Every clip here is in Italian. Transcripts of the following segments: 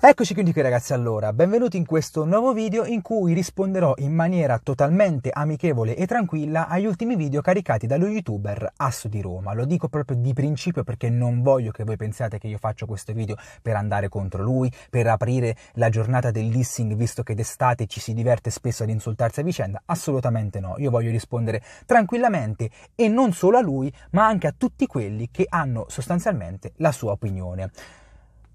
Eccoci quindi qui ragazzi allora, benvenuti in questo nuovo video in cui risponderò in maniera totalmente amichevole e tranquilla agli ultimi video caricati dallo youtuber Asso di Roma. Lo dico proprio di principio perché non voglio che voi pensiate che io faccio questo video per andare contro lui, per aprire la giornata del dissing visto che d'estate ci si diverte spesso ad insultarsi a vicenda, assolutamente no. Io voglio rispondere tranquillamente e non solo a lui ma anche a tutti quelli che hanno sostanzialmente la sua opinione.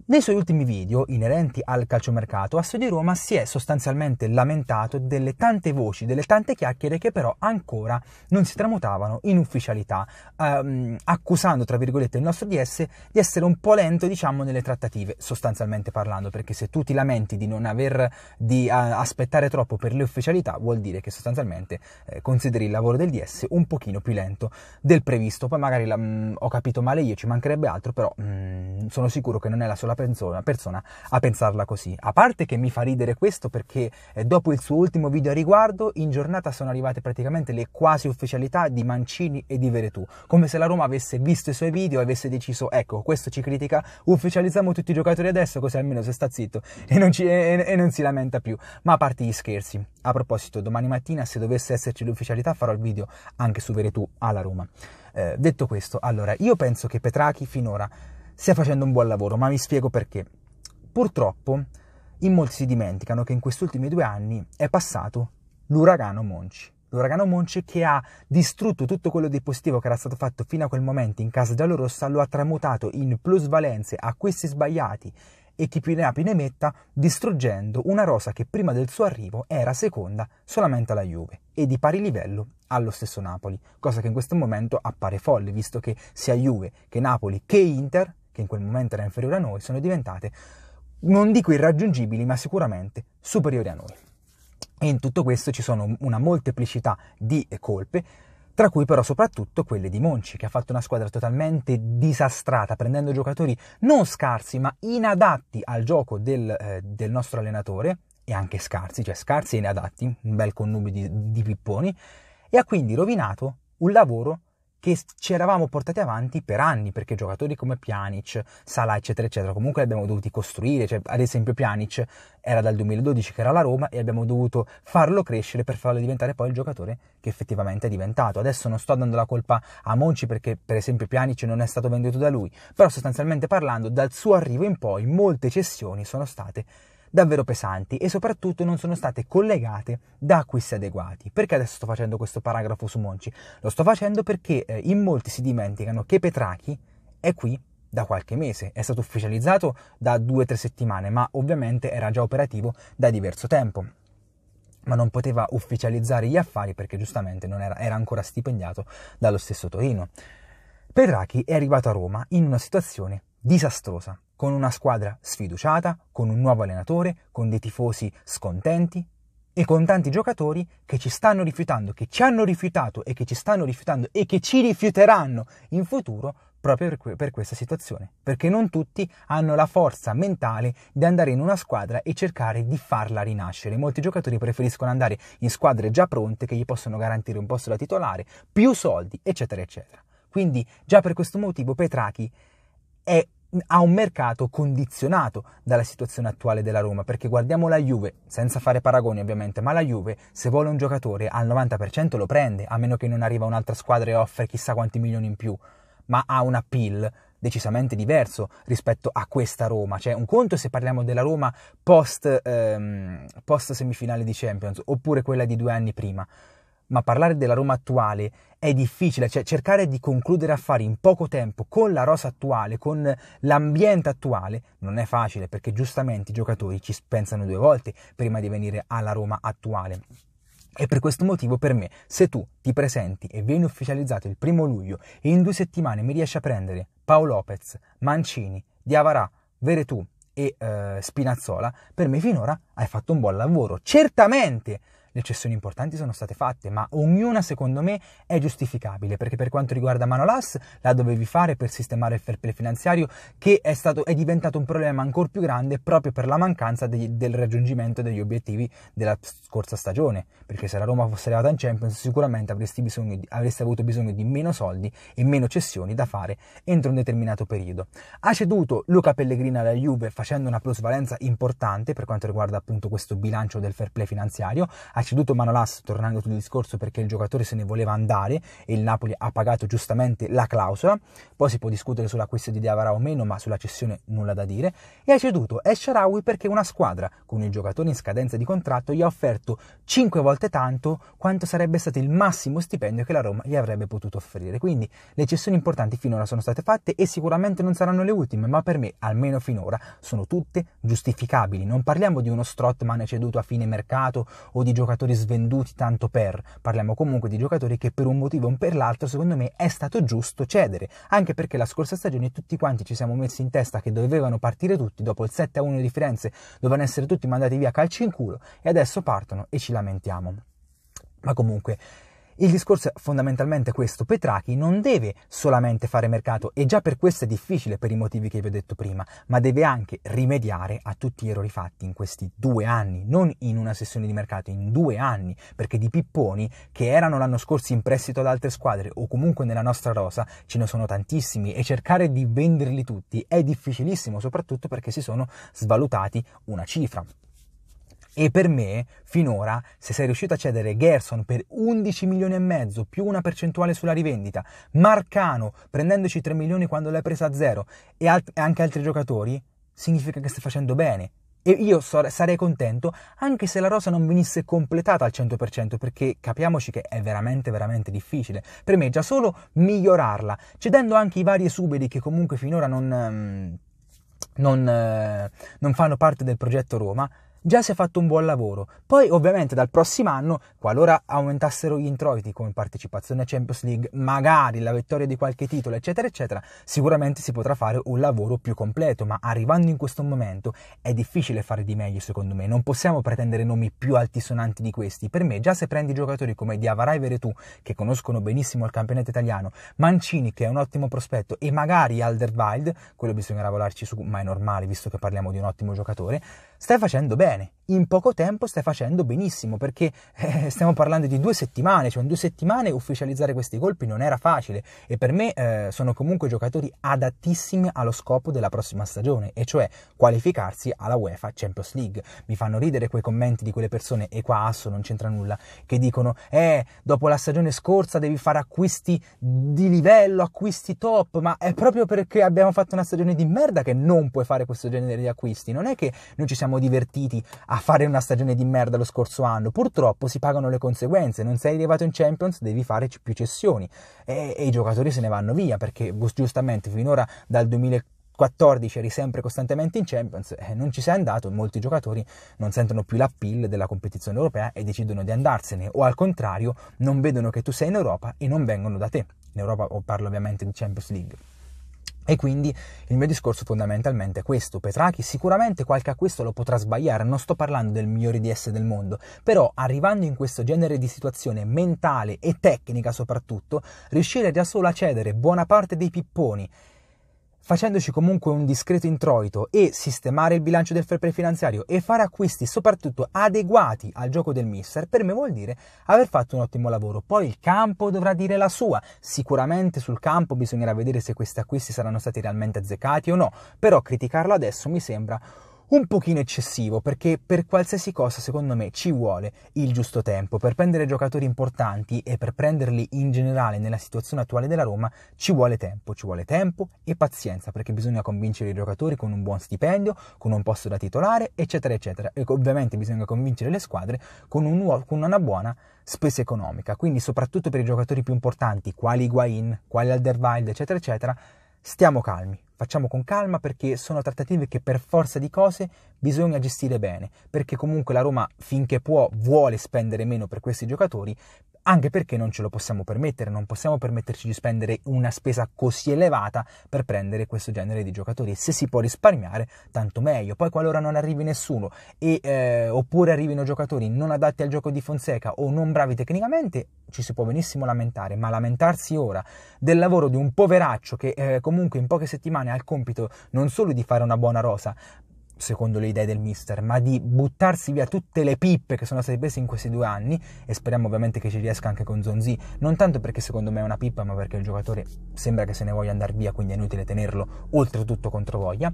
Nei suoi ultimi video, inerenti al calciomercato, Asso di Roma si è sostanzialmente lamentato delle tante voci, delle tante chiacchiere che però ancora non si tramutavano in ufficialità, ehm, accusando, tra virgolette, il nostro DS di essere un po' lento, diciamo, nelle trattative, sostanzialmente parlando, perché se tu ti lamenti di non aver, di a, eh, aspettare troppo per le ufficialità, vuol dire che sostanzialmente eh, consideri il lavoro del DS un pochino più lento del previsto. Poi magari la, mh, mm, ho capito male io, ci mancherebbe altro, però mh, mm, sono sicuro che non è la sola sola persona, persona, a pensarla così. A parte che mi fa ridere questo perché eh, dopo il suo ultimo video a riguardo, in giornata sono arrivate praticamente le quasi ufficialità di Mancini e di Veretù, come se la Roma avesse visto i suoi video e avesse deciso ecco, questo ci critica, ufficializziamo tutti i giocatori adesso così almeno se sta zitto e non, ci, e, e non si lamenta più. Ma a parte gli scherzi, a proposito, domani mattina se dovesse esserci l'ufficialità farò il video anche su Veretù alla Roma. Eh, detto questo, allora, io penso che Petrachi finora stia facendo un buon lavoro, ma vi spiego perché. Purtroppo in molti si dimenticano che in questi ultimi due anni è passato l'uragano Monci. L'uragano Monci che ha distrutto tutto quello di positivo che era stato fatto fino a quel momento in casa giallorossa, lo ha tramutato in plusvalenze, acquisti sbagliati e chi più ne ha più ne metta, distruggendo una rosa che prima del suo arrivo era seconda solamente alla Juve e di pari livello allo stesso Napoli, cosa che in questo momento appare folle, visto che sia Juve che Napoli che Inter che in quel momento era inferiore a noi, sono diventate, non dico irraggiungibili, ma sicuramente superiori a noi. E in tutto questo ci sono una molteplicità di colpe, tra cui però soprattutto quelle di Monci, che ha fatto una squadra totalmente disastrata, prendendo giocatori non scarsi, ma inadatti al gioco del, eh, del nostro allenatore, e anche scarsi, cioè scarsi e inadatti, un bel connubio di, di pipponi, e ha quindi rovinato un lavoro che ci eravamo portati avanti per anni, perché giocatori come Pjanic, Salah, eccetera, eccetera, comunque li abbiamo dovuti costruire, cioè, ad esempio Pjanic era dal 2012 che era la Roma e abbiamo dovuto farlo crescere per farlo diventare poi il giocatore che effettivamente è diventato. Adesso non sto dando la colpa a Monci perché per esempio Pjanic non è stato venduto da lui, però sostanzialmente parlando dal suo arrivo in poi molte cessioni sono state davvero pesanti e soprattutto non sono state collegate da acquisti adeguati. Perché adesso sto facendo questo paragrafo su Monci? Lo sto facendo perché eh, in molti si dimenticano che Petrachi è qui da qualche mese, è stato ufficializzato da due o tre settimane, ma ovviamente era già operativo da diverso tempo ma non poteva ufficializzare gli affari perché giustamente era, era, ancora stipendiato dallo stesso Torino. Petrachi è arrivato a Roma in una situazione disastrosa con una squadra sfiduciata, con un nuovo allenatore, con dei tifosi scontenti e con tanti giocatori che ci stanno rifiutando, che ci hanno rifiutato e che ci stanno rifiutando e che ci rifiuteranno in futuro proprio per, que- per, questa situazione, perché non tutti hanno la forza mentale di andare in una squadra e cercare di farla rinascere. Molti giocatori preferiscono andare in squadre già pronte che gli possono garantire un posto da titolare, più soldi, eccetera, eccetera. Quindi già per questo motivo Petrachi è a un mercato condizionato dalla situazione attuale della Roma, perché guardiamo la Juve, senza fare paragoni ovviamente, ma la Juve se vuole un giocatore al 90% lo prende, a meno che non arriva un'altra squadra e offre chissà quanti milioni in più, ma ha un appeal decisamente diverso rispetto a questa Roma. Cioè, un conto se parliamo della Roma post, ehm, post semifinale di Champions, oppure quella di due anni prima ma parlare della Roma attuale è difficile, cioè cercare di concludere affari in poco tempo con la rosa attuale, con l'ambiente attuale, non è facile perché giustamente i giocatori ci pensano due volte prima di venire alla Roma attuale. E per questo motivo per me, se tu ti presenti e vieni ufficializzato il primo luglio e in due settimane mi riesci a prendere Paolo Lopez, Mancini, Diavarà, Veretù e eh, Spinazzola, per me finora hai fatto un buon lavoro. Certamente le cessioni importanti sono state fatte, ma ognuna secondo me è giustificabile, perché per quanto riguarda Manolas la dovevi fare per sistemare il fair play finanziario che è, stato, è diventato un problema ancora più grande proprio per la mancanza degli, del raggiungimento degli obiettivi della scorsa stagione, perché se la Roma fosse arrivata in Champions sicuramente avresti, bisogno, avresti avuto bisogno di meno soldi e meno cessioni da fare entro un determinato periodo. Ha ceduto Luca Pellegrini alla Juve facendo una plusvalenza importante per quanto riguarda appunto questo bilancio del fair play finanziario, ha ceduto Manolas, tornando sul discorso, perché il giocatore se ne voleva andare e il Napoli ha pagato giustamente la clausola. Poi si può discutere sull'acquisto questione di Diavara o meno, ma sulla cessione nulla da dire. E ha ceduto Esharawi perché una squadra con il giocatore in scadenza di contratto gli ha offerto 5 volte tanto quanto sarebbe stato il massimo stipendio che la Roma gli avrebbe potuto offrire. Quindi le cessioni importanti finora sono state fatte e sicuramente non saranno le ultime, ma per me, almeno finora, sono tutte giustificabili. Non parliamo di uno Strottman ceduto a fine mercato o di giocatori giocatori svenduti tanto per, parliamo comunque di giocatori che per un motivo o per l'altro secondo me è stato giusto cedere, anche perché la scorsa stagione tutti quanti ci siamo messi in testa che dovevano partire tutti, dopo il 7-1 di Firenze dovevano essere tutti mandati via calci in culo e adesso partono e ci lamentiamo. Ma comunque il discorso è fondamentalmente questo, Petrachi non deve solamente fare mercato e già per questo è difficile per i motivi che vi ho detto prima, ma deve anche rimediare a tutti gli errori fatti in questi due anni, non in una sessione di mercato, in due anni, perché di pipponi che erano l'anno scorso in prestito ad altre squadre o comunque nella nostra rosa ce ne sono tantissimi e cercare di venderli tutti è difficilissimo, soprattutto perché si sono svalutati una cifra. E per me, finora, se sei riuscito a cedere Gerson per 11 milioni e mezzo più una percentuale sulla rivendita, Marcano prendendoci 3 milioni quando l'hai presa a zero e, alt- e anche altri giocatori, significa che stai facendo bene. E io sarei contento anche se la rosa non venisse completata al 100%, perché capiamoci che è veramente, veramente difficile. Per me già solo migliorarla, cedendo anche i vari esuberi che comunque finora non, ehm, non, eh, non fanno parte del progetto Roma, già si è fatto un buon lavoro. Poi ovviamente dal prossimo anno, qualora aumentassero gli introiti come partecipazione a Champions League, magari la vittoria di qualche titolo, eccetera, eccetera, sicuramente si potrà fare un lavoro più completo, ma arrivando in questo momento è difficile fare di meglio secondo me, non possiamo pretendere nomi più altisonanti di questi. Per me già se prendi giocatori come Diavara e Veretù, che conoscono benissimo il campionato italiano, Mancini che è un ottimo prospetto e magari Alderweireld, quello bisognerà volarci su, ma è normale visto che parliamo di un ottimo giocatore, stai facendo bene. In poco tempo stai facendo benissimo perché eh, stiamo parlando di due settimane, cioè in due settimane ufficializzare questi colpi non era facile e per me eh, sono comunque giocatori adattissimi allo scopo della prossima stagione, e cioè qualificarsi alla UEFA Champions League. Mi fanno ridere quei commenti di quelle persone, e qua Asso non c'entra nulla, che dicono eh, dopo la stagione scorsa devi fare acquisti di livello, acquisti top, ma è proprio perché abbiamo fatto una stagione di merda che non puoi fare questo genere di acquisti, non è che noi ci siamo siamo divertiti a fare una stagione di merda lo scorso anno. Purtroppo si pagano le conseguenze, non sei arrivato in Champions, devi fare più cessioni e, e i giocatori se ne vanno via perché giustamente finora dal 2014 14 eri sempre costantemente in Champions eh, non ci sei andato molti giocatori non sentono più l'appeal della competizione europea e decidono di andarsene o al contrario non vedono che tu sei in Europa e non vengono da te. In Europa parlo ovviamente di Champions League. E quindi il mio discorso fondamentalmente è questo. Petrachi sicuramente qualche acquisto lo potrà sbagliare, non sto parlando del migliore DS del mondo, però arrivando in questo genere di situazione mentale e tecnica soprattutto, riuscire da solo a cedere buona parte dei pipponi facendoci comunque un discreto introito e sistemare il bilancio del fair play finanziario e fare acquisti soprattutto adeguati al gioco del mister, per me vuol dire aver fatto un ottimo lavoro. Poi il campo dovrà dire la sua, sicuramente sul campo bisognerà vedere se questi acquisti saranno stati realmente azzeccati o no, però criticarlo adesso mi sembra un pochino eccessivo perché per qualsiasi cosa secondo me ci vuole il giusto tempo. Per prendere giocatori importanti e per prenderli in generale nella situazione attuale della Roma ci vuole tempo, ci vuole tempo e pazienza perché bisogna convincere i giocatori con un buon stipendio, con un posto da titolare eccetera eccetera e ovviamente bisogna convincere le squadre con, un, con una buona spesa economica. Quindi soprattutto per i giocatori più importanti quali Higuain, quali Alderweireld eccetera eccetera stiamo calmi, facciamo con calma perché sono trattative che per forza di cose bisogna gestire bene, perché comunque la Roma finché può vuole spendere meno per questi giocatori, anche perché non ce lo possiamo permettere, non possiamo permetterci di spendere una spesa così elevata per prendere questo genere di giocatori. Se si può risparmiare, tanto meglio. Poi qualora non arrivi nessuno e, eh, oppure arrivino giocatori non adatti al gioco di Fonseca o non bravi tecnicamente, ci si può benissimo lamentare, ma lamentarsi ora del lavoro di un poveraccio che eh, comunque in poche settimane ha il compito non solo di fare una buona rosa, secondo le idee del mister, ma di buttarsi via tutte le pippe che sono state prese in questi due anni e speriamo ovviamente che ci riesca anche con Zonzi, non tanto perché secondo me è una pippa, ma perché il giocatore sembra che se ne voglia andare via, quindi è inutile tenerlo, oltretutto contro voglia.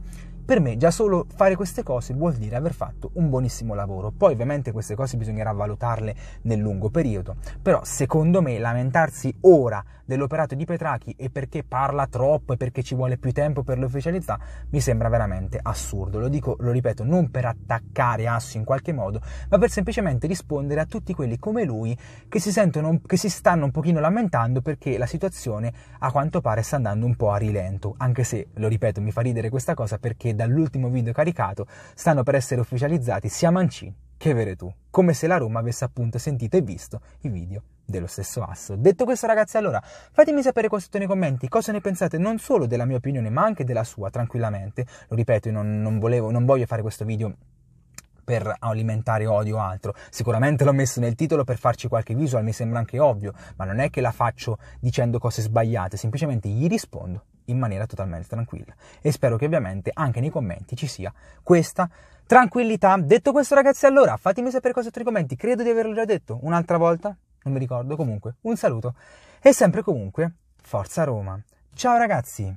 Per me già solo fare queste cose vuol dire aver fatto un buonissimo lavoro. Poi ovviamente queste cose bisognerà valutarle nel lungo periodo, però secondo me lamentarsi ora dell'operato di Petrachi e perché parla troppo e perché ci vuole più tempo per l'ufficialità mi sembra veramente assurdo. Lo dico, lo ripeto, non per attaccare Asso in qualche modo, ma per semplicemente rispondere a tutti quelli come lui che si sentono che si stanno un pochino lamentando perché la situazione a quanto pare sta andando un po' a rilento, anche se lo ripeto, mi fa ridere questa cosa perché dall'ultimo video caricato stanno per essere ufficializzati sia Mancini che Veretù, come se la Roma avesse appunto sentito e visto i video dello stesso asso. Detto questo ragazzi, allora fatemi sapere qua sotto nei commenti cosa ne pensate non solo della mia opinione ma anche della sua, tranquillamente. Lo ripeto, io non, non, volevo, non voglio fare questo video per alimentare odio o altro. Sicuramente l'ho messo nel titolo per farci qualche visual, mi sembra anche ovvio, ma non è che la faccio dicendo cose sbagliate, semplicemente gli rispondo in maniera totalmente tranquilla. E spero che ovviamente anche nei commenti ci sia questa tranquillità. Detto questo ragazzi, allora fatemi sapere cosa sotto i commenti, credo di averlo già detto un'altra volta, non mi ricordo comunque. Un saluto e sempre comunque, forza Roma. Ciao ragazzi!